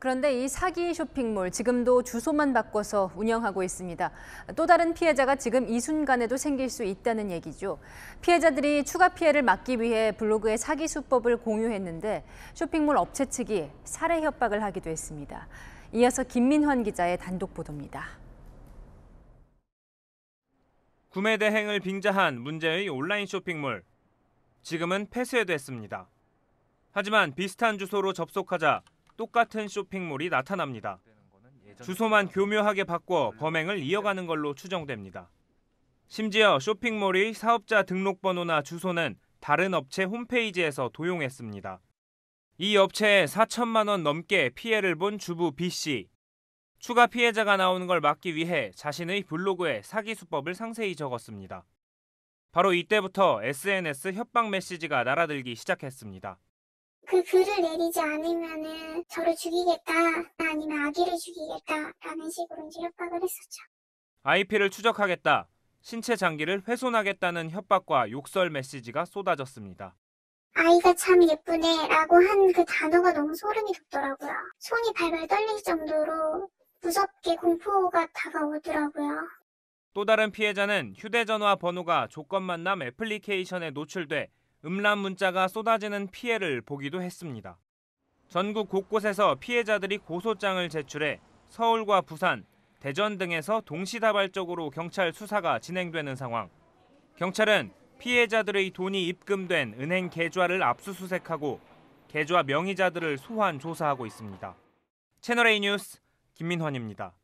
그런데 이 사기 쇼핑몰 지금도 주소만 바꿔서 운영하고 있습니다. 또 다른 피해자가 지금 이 순간에도 생길 수 있다는 얘기죠. 피해자들이 추가 피해를 막기 위해 블로그에 사기 수법을 공유했는데 쇼핑몰 업체 측이 살해 협박을 하기도 했습니다. 이어서 김민환 기자의 단독 보도입니다. 구매 대행을 빙자한 문제의 온라인 쇼핑몰. 지금은 폐쇄됐습니다. 하지만 비슷한 주소로 접속하자 똑같은 쇼핑몰이 나타납니다. 주소만 교묘하게 바꿔 네. 범행을 네. 이어가는 걸로 추정됩니다. 심지어 쇼핑몰이 사업자 등록번호나 주소는 다른 업체 홈페이지에서 도용했습니다. 이 업체에 4천만 원 넘게 피해를 본 주부 B씨. 추가 피해자가 나오는 걸 막기 위해 자신의 블로그에 사기 수법을 상세히 적었습니다. 바로 이때부터 SNS 협박 메시지가 날아들기 시작했습니다. 그 글을 내리지 않으면은 저를 죽이겠다 아니면 아기를 죽이겠다라는 식으로 이제 협박을 했었죠. IP를 추적하겠다, 신체 장기를 훼손하겠다는 협박과 욕설 메시지가 쏟아졌습니다. 아이가 참 예쁘네라고 한 그 단어가 너무 소름이 돋더라고요. 손이 발발 떨릴 정도로 무섭게 공포가 다가오더라고요. 또 다른 피해자는 휴대전화 번호가 조건 만남 애플리케이션에 노출돼 음란 문자가 쏟아지는 피해를 보기도 했습니다. 전국 곳곳에서 피해자들이 고소장을 제출해 서울과 부산, 대전 등에서 동시다발적으로 경찰 수사가 진행되는 상황. 경찰은 피해자들의 돈이 입금된 은행 계좌를 압수수색하고 계좌 명의자들을 소환 조사하고 있습니다. 채널A 뉴스 김민환입니다.